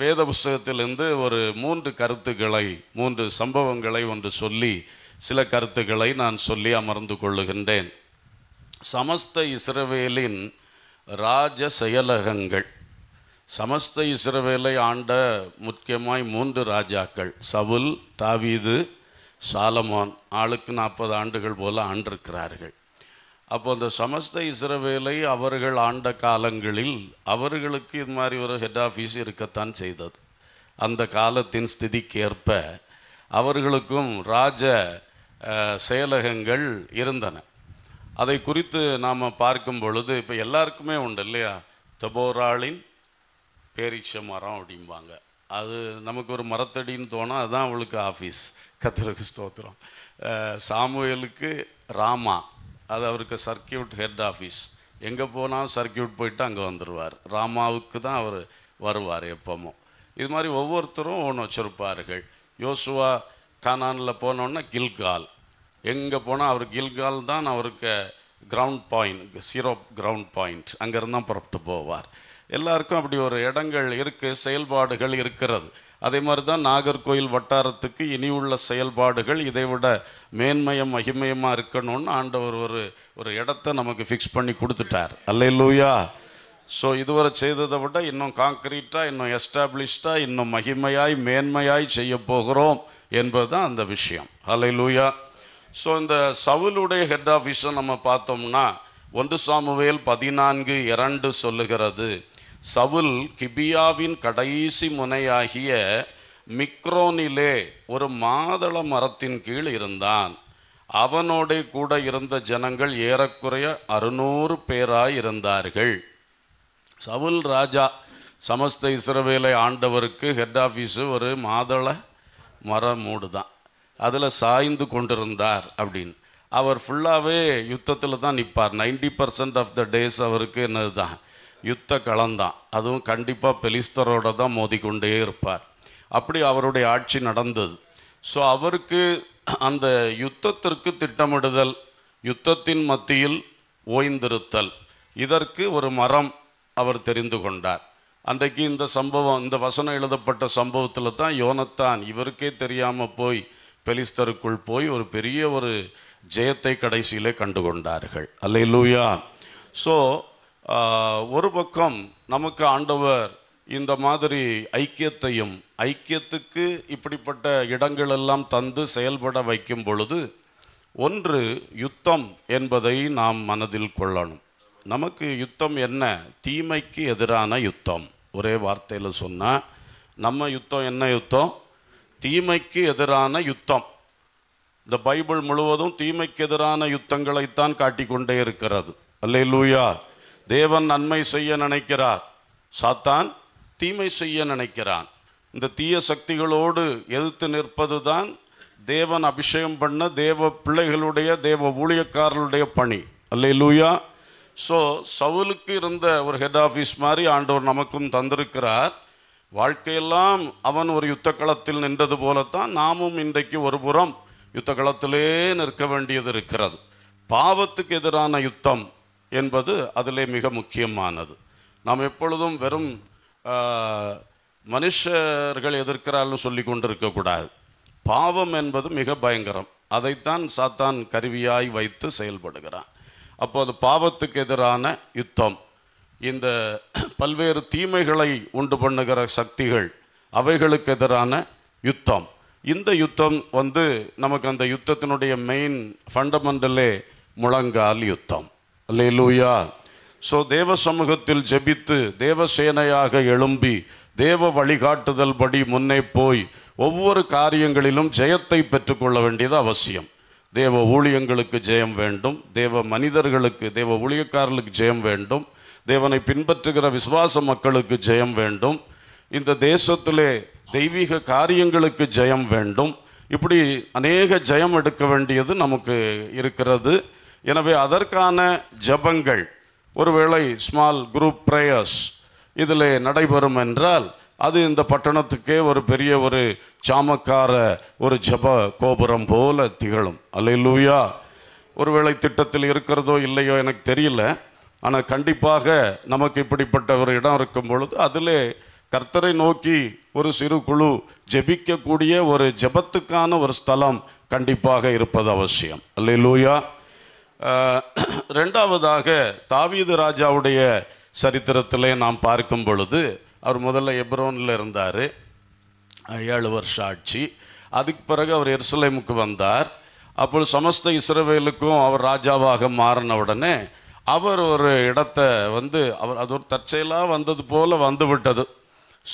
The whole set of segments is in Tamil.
வேத புஸ்தகத்திலிருந்து ஒரு மூன்று கருத்துக்களை மூன்று சம்பவங்களை ஒன்று சொல்லி சில கருத்துக்களை நான் சொல்லி அமர்ந்து கொள்ளுகின்றேன் சமஸ்த இஸ்ரவேலின் ராஜ செயலகங்கள் சமஸ்த இஸ்ரவேலை ஆண்ட முக்கியமாய் மூன்று ராஜாக்கள் சவுல் தாவீது சாலமோன் ஆளுக்கு நாற்பது ஆண்டுகள் போல ஆண்டிருக்கிறார்கள் அப்போ அந்த சமஸ்த இஸ்ரவேலை அவர்கள் ஆண்ட காலங்களில் அவர்களுக்கு இது மாதிரி ஒரு ஹெட் ஆஃபீஸ் இருக்கத்தான் செய்தது அந்த காலத்தின் ஸ்திதிக்கேற்ப அவர்களுக்கும் ராஜ செயலகங்கள் இருந்தன அதை குறித்து நாம் பார்க்கும் பொழுது இப்போ எல்லாருக்குமே உண்டு இல்லையா தபோராளின் பேரிச்ச மரம் அப்படிம்பாங்க அது நமக்கு ஒரு மரத்தடின்னு தோணும் அதுதான் அவளுக்கு ஆஃபீஸ் கத்தருக்கு ஸ்தோத்திரம் சாமுவேலுக்கு ராமா அது அவருக்கு சர்க்கியூட் ஹெட் ஆஃபீஸ் எங்கே போனாலும் சர்க்கியூட் போயிட்டு அங்கே வந்துடுவார் ராமாவுக்கு தான் அவர் வருவார் எப்போமோ இது மாதிரி ஒவ்வொருத்தரும் ஒன்று வச்சுருப்பார்கள் யோசுவா கானானில் போனோன்னா கில்கால் எங்கே போனால் அவர் கில்கால் தான் அவருக்கு ground point zero ground point அங்கேருந்து தான் புறப்பட்டு போவார் எல்லாருக்கும் அப்படி ஒரு இடங்கள் இருக்குது செயல்பாடுகள் இருக்கிறது அதே மாதிரி தான் நாகர்கோயில் வட்டாரத்துக்கு இனி உள்ள செயல்பாடுகள் இதைவிட மேன்மயம் மகிமயமாக இருக்கணும்னு ஆண்டவர் ஒரு ஒரு இடத்த நமக்கு ஃபிக்ஸ் பண்ணி கொடுத்துட்டார் இல்லையா ஸோ இதுவரை செய்ததை விட இன்னும் காங்கிரீட்டாக இன்னும் எஸ்டாப்ளிஷ்டாக இன்னும் மகிமையாய் மேன்மையாய் செய்ய போகிறோம் என்பது தான் அந்த விஷயம் அலை லூயா ஸோ இந்த சவுலுடைய ஹெட் ஆஃபீஸை நம்ம பார்த்தோம்னா ஒன்று சாமுவேல் பதினான்கு இரண்டு சொல்லுகிறது சவுல் கிபியாவின் கடைசி முனையாகிய மிக்ரோனிலே ஒரு மாதள மரத்தின் கீழ் இருந்தான் அவனோட கூட இருந்த ஜனங்கள் ஏறக்குறைய அறுநூறு பேராய் இருந்தார்கள் சவுல் ராஜா சமஸ்த இஸ்ரவேலை ஆண்டவருக்கு ஹெட் ஆஃபீஸு ஒரு மாதள மர மூடு தான் அதில் சாய்ந்து கொண்டிருந்தார் அப்படின்னு அவர் ஃபுல்லாகவே யுத்தத்தில் தான் நிற்பார் ninety percent of the days அவருக்கு என்னது தான் யுத்த களம்தான் அதுவும் கண்டிப்பாக பெலிஸ்தரோட தான் மோதிக்கொண்டே இருப்பார் அப்படி அவருடைய ஆட்சி நடந்தது ஸோ அவருக்கு அந்த யுத்தத்திற்கு திட்டமிடுதல் யுத்தத்தின் மத்தியில் ஓய்ந்திருத்தல் இதற்கு ஒரு மரம் அவர் தெரிந்து கொண்டார் அன்றைக்கு இந்த சம்பவம் இந்த வசனம் எழுதப்பட்ட சம்பவத்தில் தான் யோனத்தான் இவருக்கே தெரியாமல் போய் பெலிஸ்தருக்குள் போய் ஒரு பெரிய ஒரு ஜெயத்தை கடைசியிலே கண்டுகொண்டார்கள் இல்லையா ஸோ ஒரு பக்கம் நமக்கு ஆண்டவர் இந்த மாதிரி ஐக்கியத்தையும் ஐக்கியத்துக்கு இப்படிப்பட்ட இடங்கள் எல்லாம் தந்து செயல்பட வைக்கும் பொழுது ஒன்று யுத்தம் என்பதை நாம் மனதில் கொள்ளணும் நமக்கு யுத்தம் என்ன தீமைக்கு எதிரான யுத்தம் ஒரே வார்த்தையில் சொன்னால் நம்ம யுத்தம் என்ன யுத்தம் தீமைக்கு எதிரான யுத்தம் இந்த பைபிள் முழுவதும் தீமைக்கு எதிரான யுத்தங்களைத்தான் காட்டிக்கொண்டே இருக்கிறது அல்ல லூயா தேவன் நன்மை செய்ய நினைக்கிறார் சாத்தான் தீமை செய்ய நினைக்கிறான் இந்த தீய சக்திகளோடு எதிர்த்து நிற்பது தான் தேவன் அபிஷேகம் பண்ண தேவ பிள்ளைகளுடைய தேவ ஊழியக்காரர்களுடைய பணி அல்லே லூயா ஸோ சவுலுக்கு இருந்த ஒரு ஹெட் ஆஃபீஸ் மாதிரி ஆண்டவர் நமக்கும் தந்திருக்கிறார் வாழ்க்கையெல்லாம் அவன் ஒரு யுத்த களத்தில் நின்றது போலத்தான் நாமும் இன்றைக்கு ஒரு புறம் யுத்த களத்திலே நிற்க வேண்டியது இருக்கிறது பாவத்துக்கு எதிரான யுத்தம் என்பது அதிலே மிக முக்கியமானது நாம் எப்பொழுதும் வெறும் மனுஷர்கள் எதிர்க்கிறாள்னு சொல்லி கொண்டிருக்கக்கூடாது பாவம் என்பது மிக பயங்கரம் அதைத்தான் சாத்தான் கருவியாய் வைத்து செயல்படுகிறான் அப்போது பாவத்துக்கு எதிரான யுத்தம் இந்த பல்வேறு தீமைகளை உண்டு பண்ணுகிற சக்திகள் அவைகளுக்கு எதிரான யுத்தம் இந்த யுத்தம் வந்து நமக்கு அந்த யுத்தத்தினுடைய மெயின் ஃபண்டமெண்டலே முழங்கால் யுத்தம் அல்லேலூயா லூயா ஸோ தேவ சமூகத்தில் ஜெபித்து சேனையாக எழும்பி தேவ வழிகாட்டுதல் படி முன்னே போய் ஒவ்வொரு காரியங்களிலும் ஜெயத்தை பெற்றுக்கொள்ள வேண்டியது அவசியம் தேவ ஊழியங்களுக்கு ஜெயம் வேண்டும் தேவ மனிதர்களுக்கு தேவ ஊழியக்காரர்களுக்கு ஜெயம் வேண்டும் தேவனை பின்பற்றுகிற விசுவாச மக்களுக்கு ஜெயம் வேண்டும் இந்த தேசத்திலே தெய்வீக காரியங்களுக்கு ஜெயம் வேண்டும் இப்படி அநேக ஜெயம் எடுக்க வேண்டியது நமக்கு இருக்கிறது எனவே அதற்கான ஜபங்கள் ஒருவேளை ஸ்மால் குரூப் ப்ரேயர்ஸ் இதில் நடைபெறும் என்றால் அது இந்த பட்டணத்துக்கே ஒரு பெரிய ஒரு சாமக்கார ஒரு ஜப கோபுரம் போல திகழும் அல்லூயா ஒருவேளை திட்டத்தில் இருக்கிறதோ இல்லையோ எனக்கு தெரியல ஆனால் கண்டிப்பாக நமக்கு இப்படிப்பட்ட ஒரு இடம் இருக்கும் பொழுது அதிலே கர்த்தரை நோக்கி ஒரு சிறு குழு ஜெபிக்கக்கூடிய ஒரு ஜபத்துக்கான ஒரு ஸ்தலம் கண்டிப்பாக இருப்பது அவசியம் அல்லூயா ரெண்டாவதாக தாவீது ராஜாவுடைய சரித்திரத்தில் நாம் பார்க்கும் பொழுது அவர் முதல்ல எப்ரோனில் இருந்தார் ஏழு வருஷ ஆட்சி அதுக்கு பிறகு அவர் எருசலேமுக்கு வந்தார் அப்போது சமஸ்த இஸ்ரவேலுக்கும் அவர் ராஜாவாக மாறின உடனே அவர் ஒரு இடத்தை வந்து அவர் அது ஒரு தற்செயலாக வந்தது போல் வந்துவிட்டது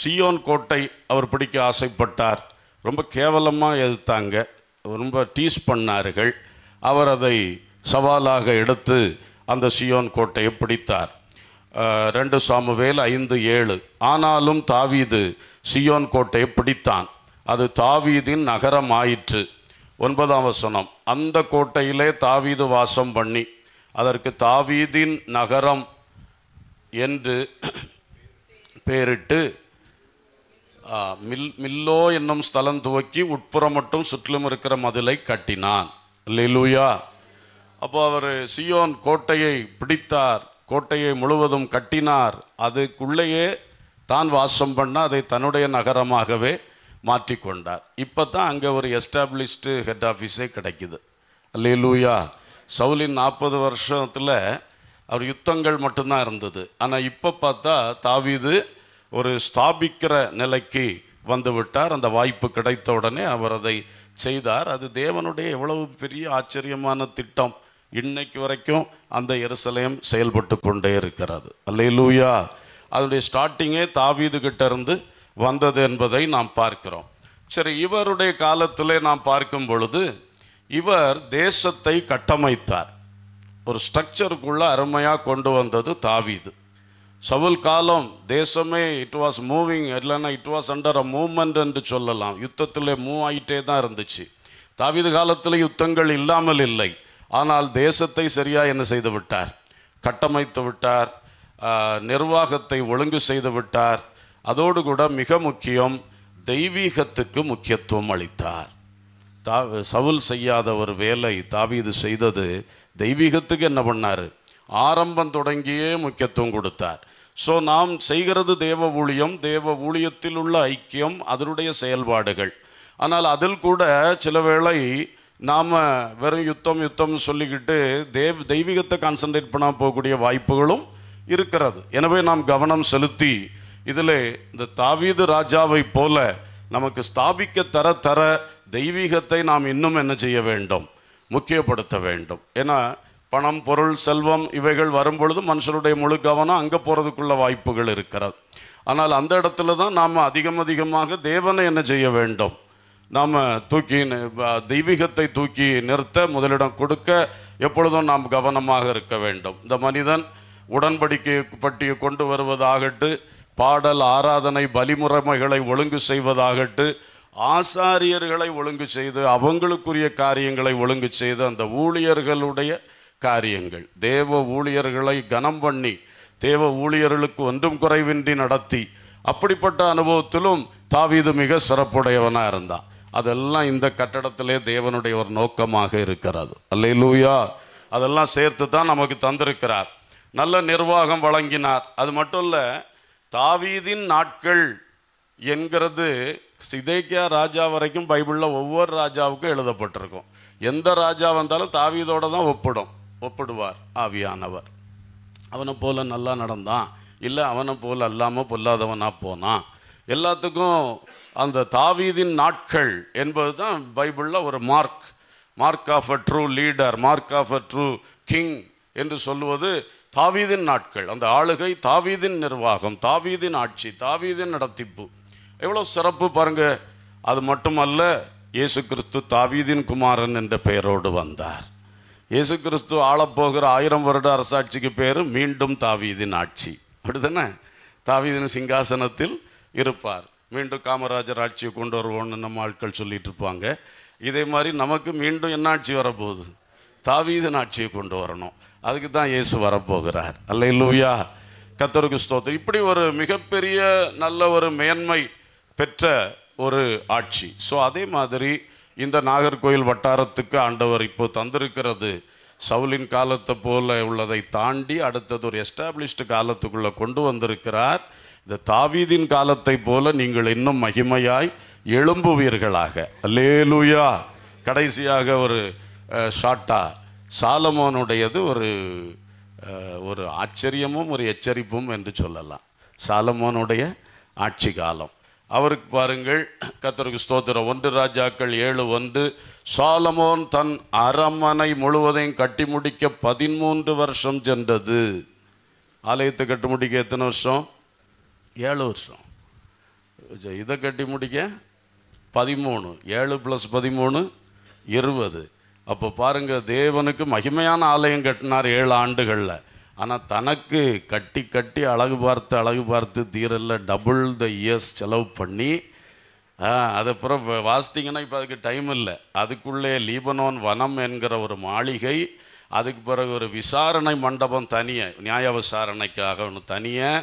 சியோன் கோட்டை அவர் பிடிக்க ஆசைப்பட்டார் ரொம்ப கேவலமாக எதிர்த்தாங்க ரொம்ப டீஸ் பண்ணார்கள் அவர் அதை சவாலாக எடுத்து அந்த சியோன் கோட்டையை பிடித்தார் ரெண்டு சாமுவேல் ஐந்து ஏழு ஆனாலும் தாவீது சியோன் கோட்டையை பிடித்தான் அது தாவீதின் நகரம் ஆயிற்று ஒன்பதாம் வசனம் அந்த கோட்டையிலே தாவீது வாசம் பண்ணி அதற்கு தாவீதின் நகரம் என்று பேரிட்டு மில் மில்லோ என்னும் ஸ்தலம் துவக்கி உட்புறம் மட்டும் சுற்றிலும் இருக்கிற மதிலை கட்டினான் லிலுயா அப்போ அவர் சியோன் கோட்டையை பிடித்தார் கோட்டையை முழுவதும் கட்டினார் அதுக்குள்ளேயே தான் வாசம் பண்ண அதை தன்னுடைய நகரமாகவே மாற்றிக்கொண்டார் இப்போ தான் அங்கே ஒரு எஸ்டாப்ளிஷ்டு ஹெட் ஆஃபீஸே கிடைக்குது லூயா சவுலின் நாற்பது வருஷத்தில் அவர் யுத்தங்கள் மட்டும்தான் இருந்தது ஆனால் இப்போ பார்த்தா தாவிது ஒரு ஸ்தாபிக்கிற நிலைக்கு வந்து விட்டார் அந்த வாய்ப்பு கிடைத்த உடனே அவர் அதை செய்தார் அது தேவனுடைய எவ்வளவு பெரிய ஆச்சரியமான திட்டம் இன்னைக்கு வரைக்கும் அந்த எருசலேம் செயல்பட்டு கொண்டே இருக்கிறது அல்லே லூயா அதனுடைய ஸ்டார்டிங்கே தாவீது கிட்ட இருந்து வந்தது என்பதை நாம் பார்க்கிறோம் சரி இவருடைய காலத்தில் நாம் பார்க்கும் பொழுது இவர் தேசத்தை கட்டமைத்தார் ஒரு ஸ்ட்ரக்சருக்குள்ளே அருமையாக கொண்டு வந்தது தாவீது சவுல் காலம் தேசமே இட் வாஸ் மூவிங் இல்லைன்னா it was under a movement என்று சொல்லலாம் யுத்தத்தில் மூவ் ஆகிட்டே தான் இருந்துச்சு தாவீது காலத்தில் யுத்தங்கள் இல்லாமல் இல்லை ஆனால் தேசத்தை சரியாக என்ன செய்து விட்டார் கட்டமைத்து விட்டார் நிர்வாகத்தை ஒழுங்கு செய்து விட்டார் அதோடு கூட மிக முக்கியம் தெய்வீகத்துக்கு முக்கியத்துவம் அளித்தார் தா சவுல் செய்யாத ஒரு வேலை தாவீது செய்தது தெய்வீகத்துக்கு என்ன பண்ணார் ஆரம்பம் தொடங்கியே முக்கியத்துவம் கொடுத்தார் ஸோ நாம் செய்கிறது தேவ ஊழியம் தேவ ஊழியத்தில் உள்ள ஐக்கியம் அதனுடைய செயல்பாடுகள் ஆனால் அதில் கூட சில வேளை நாம் வெறும் யுத்தம் யுத்தம்னு சொல்லிக்கிட்டு தேவ் தெய்வீகத்தை கான்சன்ட்ரேட் பண்ணால் போகக்கூடிய வாய்ப்புகளும் இருக்கிறது எனவே நாம் கவனம் செலுத்தி இதில் இந்த தாவீது ராஜாவை போல நமக்கு ஸ்தாபிக்க தர தர தெய்வீகத்தை நாம் இன்னும் என்ன செய்ய வேண்டும் முக்கியப்படுத்த வேண்டும் ஏன்னா பணம் பொருள் செல்வம் இவைகள் வரும்பொழுது மனுஷனுடைய முழு கவனம் அங்கே போகிறதுக்குள்ள வாய்ப்புகள் இருக்கிறது ஆனால் அந்த இடத்துல தான் நாம் அதிகம் அதிகமாக தேவனை என்ன செய்ய வேண்டும் நாம் தூக்கி தெய்வீகத்தை தூக்கி நிறுத்த முதலிடம் கொடுக்க எப்பொழுதும் நாம் கவனமாக இருக்க வேண்டும் இந்த மனிதன் உடன்படிக்கை பட்டியை கொண்டு வருவதாகட்டு பாடல் ஆராதனை பலிமுறைமைகளை ஒழுங்கு செய்வதாகட்டு ஆசாரியர்களை ஒழுங்கு செய்து அவங்களுக்குரிய காரியங்களை ஒழுங்கு செய்து அந்த ஊழியர்களுடைய காரியங்கள் தேவ ஊழியர்களை கனம் பண்ணி தேவ ஊழியர்களுக்கு ஒன்றும் குறைவின்றி நடத்தி அப்படிப்பட்ட அனுபவத்திலும் தாவீது மிக சிறப்புடையவனாக இருந்தான் அதெல்லாம் இந்த கட்டடத்திலே தேவனுடைய ஒரு நோக்கமாக இருக்கிறது அல்லே லூயா அதெல்லாம் சேர்த்து தான் நமக்கு தந்திருக்கிறார் நல்ல நிர்வாகம் வழங்கினார் அது மட்டும் இல்லை தாவீதின் நாட்கள் என்கிறது சிதேக்கியா ராஜா வரைக்கும் பைபிளில் ஒவ்வொரு ராஜாவுக்கும் எழுதப்பட்டிருக்கும் எந்த ராஜா வந்தாலும் தாவீதோடு தான் ஒப்பிடும் ஒப்பிடுவார் ஆவியானவர் அவனை போல் நல்லா நடந்தான் இல்லை அவனை போல் அல்லாமல் பொல்லாதவனாக போனான் எல்லாத்துக்கும் அந்த தாவீதின் நாட்கள் என்பது தான் பைபிளில் ஒரு mark mark of a true leader mark of a true king என்று சொல்லுவது தாவீதின் நாட்கள் அந்த ஆளுகை தாவீதின் நிர்வாகம் தாவீதின் ஆட்சி தாவீதின் நடத்திப்பு எவ்வளோ சிறப்பு பாருங்க அது மட்டுமல்ல இயேசு கிறிஸ்து தாவீதின் குமாரன் என்ற பெயரோடு வந்தார் இயேசு கிறிஸ்து ஆளப்போகிற ஆயிரம் வருட அரசாட்சிக்கு பேர் மீண்டும் தாவீதின் ஆட்சி அப்படிதானே தாவீதின் சிங்காசனத்தில் இருப்பார் மீண்டும் காமராஜர் ஆட்சியை கொண்டு வருவோம்னு நம்ம ஆட்கள் சொல்லிட்டு இருப்பாங்க இதே மாதிரி நமக்கு மீண்டும் என்ன ஆட்சி வரப்போகுது தாவீதன் ஆட்சியை கொண்டு வரணும் அதுக்கு தான் இயேசு வரப்போகிறார் அல்ல இல்லையா கத்தருக்கு ஸ்தோத்திரம் இப்படி ஒரு மிகப்பெரிய நல்ல ஒரு மேன்மை பெற்ற ஒரு ஆட்சி ஸோ அதே மாதிரி இந்த நாகர்கோயில் வட்டாரத்துக்கு ஆண்டவர் இப்போ தந்திருக்கிறது சவுலின் காலத்தை போல உள்ளதை தாண்டி அடுத்தது ஒரு எஸ்டாப்ளிஷ்டு காலத்துக்குள்ளே கொண்டு வந்திருக்கிறார் இந்த தாவீதின் காலத்தை போல நீங்கள் இன்னும் மகிமையாய் எழும்புவீர்களாக அல்லேலூயா கடைசியாக ஒரு ஷாட்டா சாலமோனுடையது ஒரு ஒரு ஆச்சரியமும் ஒரு எச்சரிப்பும் என்று சொல்லலாம் சாலமோனுடைய ஆட்சி காலம் அவருக்கு பாருங்கள் கத்தருக்கு ஸ்தோத்திரம் ஒன்று ராஜாக்கள் ஏழு ஒன்று சாலமோன் தன் அரமனை முழுவதையும் கட்டி முடிக்க பதிமூன்று வருஷம் சென்றது ஆலயத்தை கட்டி முடிக்க எத்தனை வருஷம் ஏழு வருஷம் இதை கட்டி முடிக்க பதிமூணு ஏழு ப்ளஸ் பதிமூணு இருபது அப்போ பாருங்கள் தேவனுக்கு மகிமையான ஆலயம் கட்டினார் ஏழு ஆண்டுகளில் ஆனால் தனக்கு கட்டி கட்டி அழகு பார்த்து அழகு பார்த்து தீரல்ல டபுள் த இயர்ஸ் செலவு பண்ணி அதுக்கப்புறம் வாசித்திங்கன்னா இப்போ அதுக்கு டைம் இல்லை அதுக்குள்ளே லீபனோன் வனம் என்கிற ஒரு மாளிகை அதுக்கு பிறகு ஒரு விசாரணை மண்டபம் தனியாக நியாய விசாரணைக்காக ஒன்று தனியாக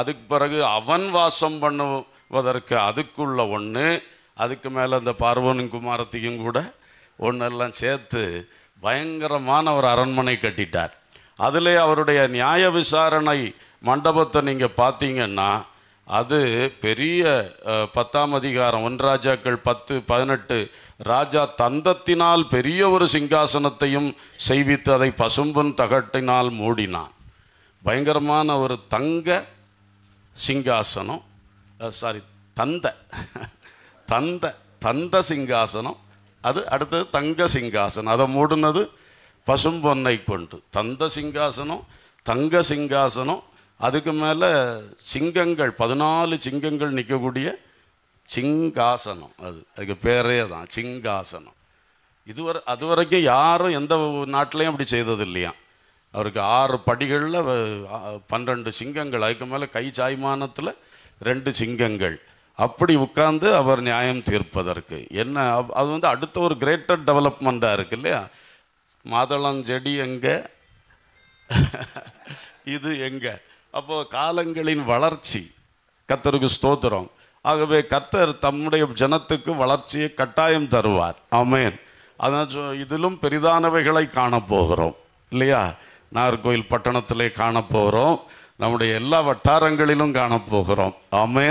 அதுக்கு பிறகு அவன் வாசம் பண்ணுவதற்கு அதுக்குள்ள ஒன்று அதுக்கு மேலே இந்த பார்வனும் குமாரத்தையும் கூட ஒன்றெல்லாம் சேர்த்து பயங்கரமான ஒரு அரண்மனை கட்டிட்டார் அதிலே அவருடைய நியாய விசாரணை மண்டபத்தை நீங்கள் பார்த்தீங்கன்னா அது பெரிய பத்தாம் அதிகாரம் ஒன் ராஜாக்கள் பத்து பதினெட்டு ராஜா தந்தத்தினால் பெரிய ஒரு சிங்காசனத்தையும் செய்வித்து அதை பசும்பன் தகட்டினால் மூடினான் பயங்கரமான ஒரு தங்க சிங்காசனம் சாரி தந்த தந்த தந்த சிங்காசனம் அது அடுத்தது தங்க சிங்காசனம் அதை மூடினது பசும்பொன்னை கொண்டு தந்த சிங்காசனம் தங்க சிங்காசனம் அதுக்கு மேலே சிங்கங்கள் பதினாலு சிங்கங்கள் நிற்கக்கூடிய சிங்காசனம் அது அதுக்கு பேரே தான் சிங்காசனம் இதுவரை அது வரைக்கும் யாரும் எந்த நாட்டிலையும் அப்படி செய்தது இல்லையா அவருக்கு ஆறு படிகளில் பன்னெண்டு சிங்கங்கள் அதுக்கு மேலே கை சாய்மானத்தில் ரெண்டு சிங்கங்கள் அப்படி உட்கார்ந்து அவர் நியாயம் தீர்ப்பதற்கு என்ன அது வந்து அடுத்த ஒரு கிரேட்டர் டெவலப்மெண்ட்டாக இருக்கு இல்லையா மாதளம் செடி எங்கே இது எங்கே அப்போது காலங்களின் வளர்ச்சி கத்தருக்கு ஸ்தோத்திரம் ஆகவே கத்தர் தம்முடைய ஜனத்துக்கு வளர்ச்சியை கட்டாயம் தருவார் ஆமேன் அதான் இதிலும் பெரிதானவைகளை காணப்போகிறோம் இல்லையா நாகர்கோயில் பட்டணத்திலே காணப்போகிறோம் நம்முடைய எல்லா வட்டாரங்களிலும் காணப்போகிறோம் ஆமே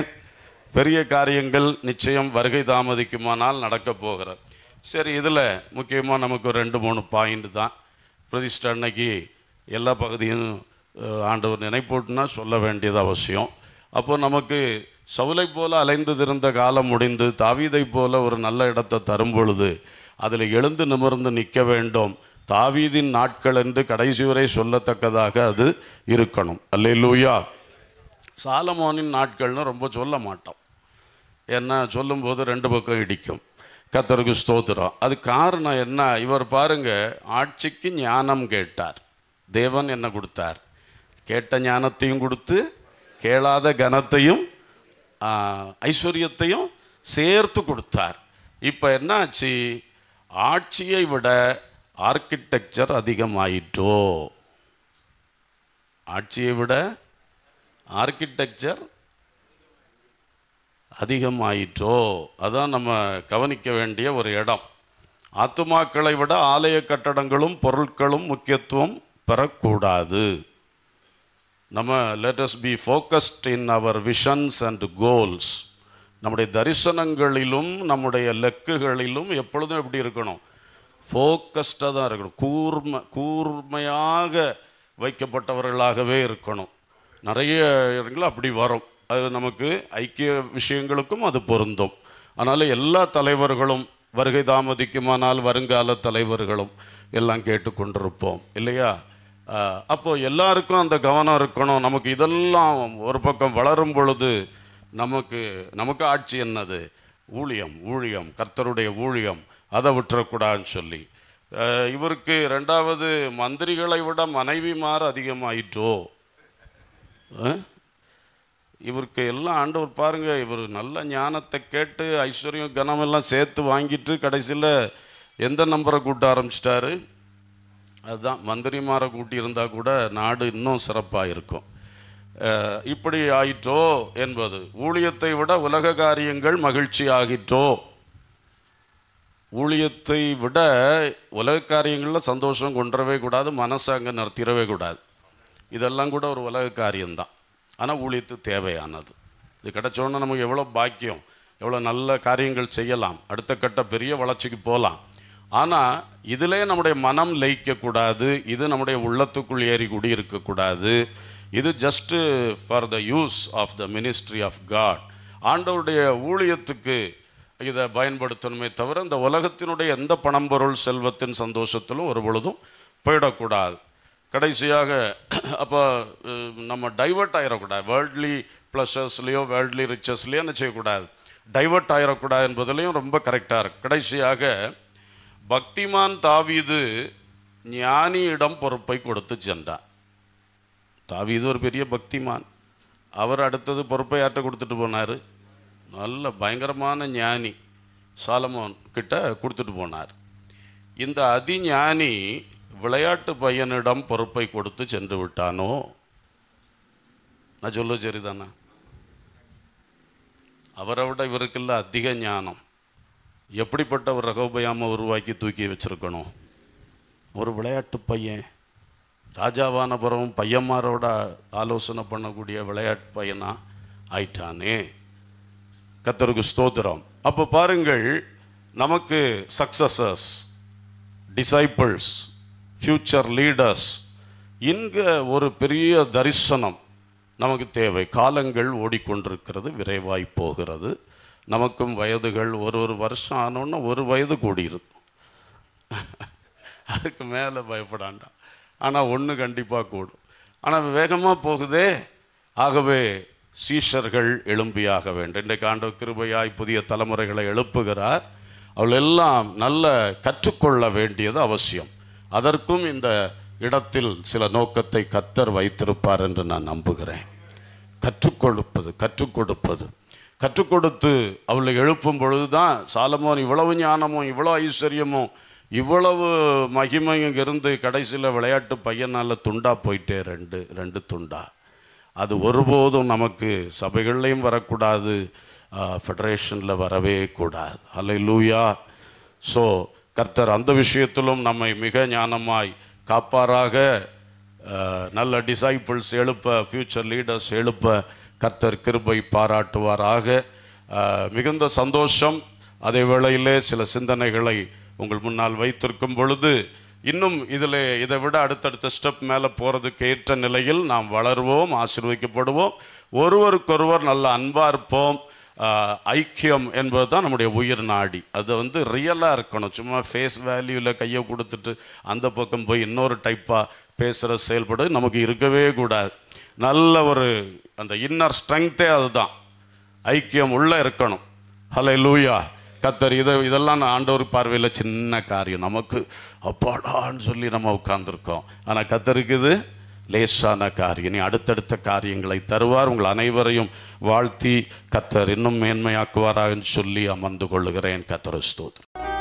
பெரிய காரியங்கள் நிச்சயம் வருகை தாமதிக்குமானால் நடக்கப் போகிறது சரி இதில் முக்கியமாக நமக்கு ரெண்டு மூணு பாயிண்ட் தான் பிரதிஷ்ட அன்னைக்கு எல்லா பகுதியும் ஆண்டவர் நினைப்போட்டுனா சொல்ல வேண்டியது அவசியம் அப்போது நமக்கு சவுலை போல அலைந்து திருந்த காலம் முடிந்து தாவீதை போல ஒரு நல்ல இடத்தை தரும் பொழுது அதில் எழுந்து நிமிர்ந்து நிற்க வேண்டும் தாவீதின் நாட்கள் என்று கடைசி வரை சொல்லத்தக்கதாக அது இருக்கணும் அல்லே லூயா சாலமோனின் நாட்கள்னு ரொம்ப சொல்ல மாட்டோம் என்ன சொல்லும்போது ரெண்டு பக்கம் இடிக்கும் கத்தருக்கு ஸ்தோத்திரம் அது காரணம் என்ன இவர் பாருங்க ஆட்சிக்கு ஞானம் கேட்டார் தேவன் என்ன கொடுத்தார் கேட்ட ஞானத்தையும் கொடுத்து கேளாத கனத்தையும் ஐஸ்வர்யத்தையும் சேர்த்து கொடுத்தார் இப்போ என்னாச்சு ஆட்சியை விட ஆர்கிடெக்சர் அதிகமாயிற்றோ ஆட்சியை விட ஆர்கிடெக்சர் அதிகமாயிற்றோ அதான் நம்ம கவனிக்க வேண்டிய ஒரு இடம் ஆத்துமாக்களை விட ஆலய கட்டடங்களும் பொருட்களும் முக்கியத்துவம் பெறக்கூடாது நம்ம let's be focused in our visions and goals நம்முடைய தரிசனங்களிலும் நம்முடைய லெக்குகளிலும் எப்பொழுதும் எப்படி இருக்கணும் ஃபோக்கஸ்டாக தான் இருக்கணும் கூர்மை கூர்மையாக வைக்கப்பட்டவர்களாகவே இருக்கணும் நிறைய இடங்கள் அப்படி வரும் அது நமக்கு ஐக்கிய விஷயங்களுக்கும் அது பொருந்தும் அதனால் எல்லா தலைவர்களும் வருகை தாமதிக்குமானால் வருங்கால தலைவர்களும் எல்லாம் கேட்டுக்கொண்டிருப்போம் இல்லையா அப்போது எல்லாருக்கும் அந்த கவனம் இருக்கணும் நமக்கு இதெல்லாம் ஒரு பக்கம் வளரும் பொழுது நமக்கு நமக்கு ஆட்சி என்னது ஊழியம் ஊழியம் கர்த்தருடைய ஊழியம் அதை விட்டுறக்கூடாதுன்னு சொல்லி இவருக்கு ரெண்டாவது மந்திரிகளை விட மனைவி மாற அதிகமாயிட்டோ இவருக்கு எல்லாம் ஆண்டவர் பாருங்கள் இவர் நல்ல ஞானத்தை கேட்டு ஐஸ்வர்யம் கனமெல்லாம் சேர்த்து வாங்கிட்டு கடைசியில் எந்த நம்பரை கூட்ட ஆரம்பிச்சிட்டாரு அதுதான் மந்திரிமாரை கூட்டியிருந்தா கூட நாடு இன்னும் சிறப்பாக இருக்கும் இப்படி ஆயிற்றோ என்பது ஊழியத்தை விட உலக காரியங்கள் மகிழ்ச்சி ஆகிற்றோ ஊழியத்தை விட உலக காரியங்களில் சந்தோஷம் கொண்டுறவே கூடாது மனசை அங்கே நிறுத்திடவே கூடாது இதெல்லாம் கூட ஒரு உலக காரியம்தான் ஆனால் ஊழியத்து தேவையானது இது கிடச்சோன்னா நமக்கு எவ்வளோ பாக்கியம் எவ்வளோ நல்ல காரியங்கள் செய்யலாம் அடுத்த கட்ட பெரிய வளர்ச்சிக்கு போகலாம் ஆனால் இதிலே நம்முடைய மனம் லயிக்கக்கூடாது இது நம்முடைய உள்ளத்துக்குள் ஏறி குடி இருக்கக்கூடாது இது just for the use of the ministry of God ஆண்டவருடைய ஊழியத்துக்கு இதை பயன்படுத்தணுமே தவிர இந்த உலகத்தினுடைய எந்த பணம்பொருள் செல்வத்தின் சந்தோஷத்திலும் ஒரு பொழுதும் போயிடக்கூடாது கடைசியாக அப்போ நம்ம டைவெர்ட் ஆகிடக்கூடாது வேர்ல்ட்லி ப்ளஷர்ஸ்லேயோ வேர்ல்ட்லி ரிச்சஸ்லேயோ என்ன செய்யக்கூடாது டைவெர்ட் ஆகிடக்கூடாது என்பதுலேயும் ரொம்ப கரெக்டாக இருக்கு கடைசியாக பக்திமான் தாவீது ஞானியிடம் பொறுப்பை கொடுத்து சென்றான் தாவீது ஒரு பெரிய பக்திமான் அவர் அடுத்தது பொறுப்பை யார்கிட்ட கொடுத்துட்டு போனார் நல்ல பயங்கரமான ஞானி சாலமோன் கிட்ட கொடுத்துட்டு போனார் இந்த அதிஞானி விளையாட்டு பையனிடம் பொறுப்பை கொடுத்து சென்று விட்டானோ நான் சொல்ல சரிதானா அவரை விட இவருக்குள்ள அதிக ஞானம் எப்படிப்பட்ட ஒரு ரகோபயாம உருவாக்கி தூக்கி வச்சுருக்கணும் ஒரு விளையாட்டு பையன் ராஜாவான பிறவும் பையன்மாரோட ஆலோசனை பண்ணக்கூடிய விளையாட்டு பையனாக ஆயிட்டானே கத்தருக்கு ஸ்தோத்திரம் அப்போ பாருங்கள் நமக்கு சக்சஸஸ் டிசைப்பிள்ஸ் ஃப்யூச்சர் லீடர்ஸ் இங்கே ஒரு பெரிய தரிசனம் நமக்கு தேவை காலங்கள் ஓடிக்கொண்டிருக்கிறது விரைவாய் போகிறது நமக்கும் வயதுகள் ஒரு ஒரு வருஷம் ஆனோன்னா ஒரு வயது கூடியிருக்கும் அதுக்கு மேலே பயப்படாண்டாம் ஆனால் ஒன்று கண்டிப்பாக கூடும் ஆனால் வேகமாக போகுதே ஆகவே சீஷர்கள் எழும்பியாக வேண்டும் இன்றைக்கு ஆண்டவர் கிருபையாய் புதிய தலைமுறைகளை எழுப்புகிறார் அவள் எல்லாம் நல்ல கற்றுக்கொள்ள வேண்டியது அவசியம் அதற்கும் இந்த இடத்தில் சில நோக்கத்தை கத்தர் வைத்திருப்பார் என்று நான் நம்புகிறேன் கற்றுக் கொடுப்பது கற்றுக் கொடுப்பது கற்றுக் கொடுத்து அவளை எழுப்பும் பொழுது தான் சாலமோன் இவ்வளவு ஞானமும் இவ்வளோ ஐஸ்வர்யமும் இவ்வளவு மகிமையும் இருந்து கடைசியில் விளையாட்டு பையனால் துண்டா போயிட்டே ரெண்டு ரெண்டு துண்டா அது ஒருபோதும் நமக்கு சபைகள்லேயும் வரக்கூடாது ஃபெடரேஷனில் வரவே கூடாது அல்ல லூயா ஸோ கர்த்தர் அந்த விஷயத்திலும் நம்மை மிக ஞானமாய் காப்பாராக நல்ல டிசைபிள்ஸ் எழுப்ப ஃப்யூச்சர் லீடர்ஸ் எழுப்ப கர்த்தர் கிருபை பாராட்டுவாராக மிகுந்த சந்தோஷம் அதே வேளையிலே சில சிந்தனைகளை உங்கள் முன்னால் வைத்திருக்கும் பொழுது இன்னும் இதில் இதை விட அடுத்தடுத்த ஸ்டெப் மேலே போகிறதுக்கு ஏற்ற நிலையில் நாம் வளருவோம் ஆசீர்வதிக்கப்படுவோம் ஒருவருக்கொருவர் நல்ல அன்பாக இருப்போம் ஐக்கியம் என்பது தான் நம்முடைய உயிர் நாடி அது வந்து ரியலாக இருக்கணும் சும்மா ஃபேஸ் வேல்யூவில் கையை கொடுத்துட்டு அந்த பக்கம் போய் இன்னொரு டைப்பாக பேசுகிற செயல்படு நமக்கு இருக்கவே கூடாது நல்ல ஒரு அந்த இன்னர் ஸ்ட்ரெங்க்த்தே அதுதான் ஐக்கியம் உள்ளே இருக்கணும் ஹலோ லூயா கத்தர் இதை இதெல்லாம் நான் ஆண்டவர் பார்வையில் சின்ன காரியம் நமக்கு அப்பாடான்னு சொல்லி நம்ம உட்காந்துருக்கோம் ஆனால் கத்தருக்கு இது லேசான காரியம் நீ அடுத்தடுத்த காரியங்களை தருவார் உங்கள் அனைவரையும் வாழ்த்தி கத்தர் இன்னும் மேன்மையாக்குவாராக சொல்லி அமர்ந்து கொள்ளுகிறேன் கத்தர் ஸ்தோத்ரி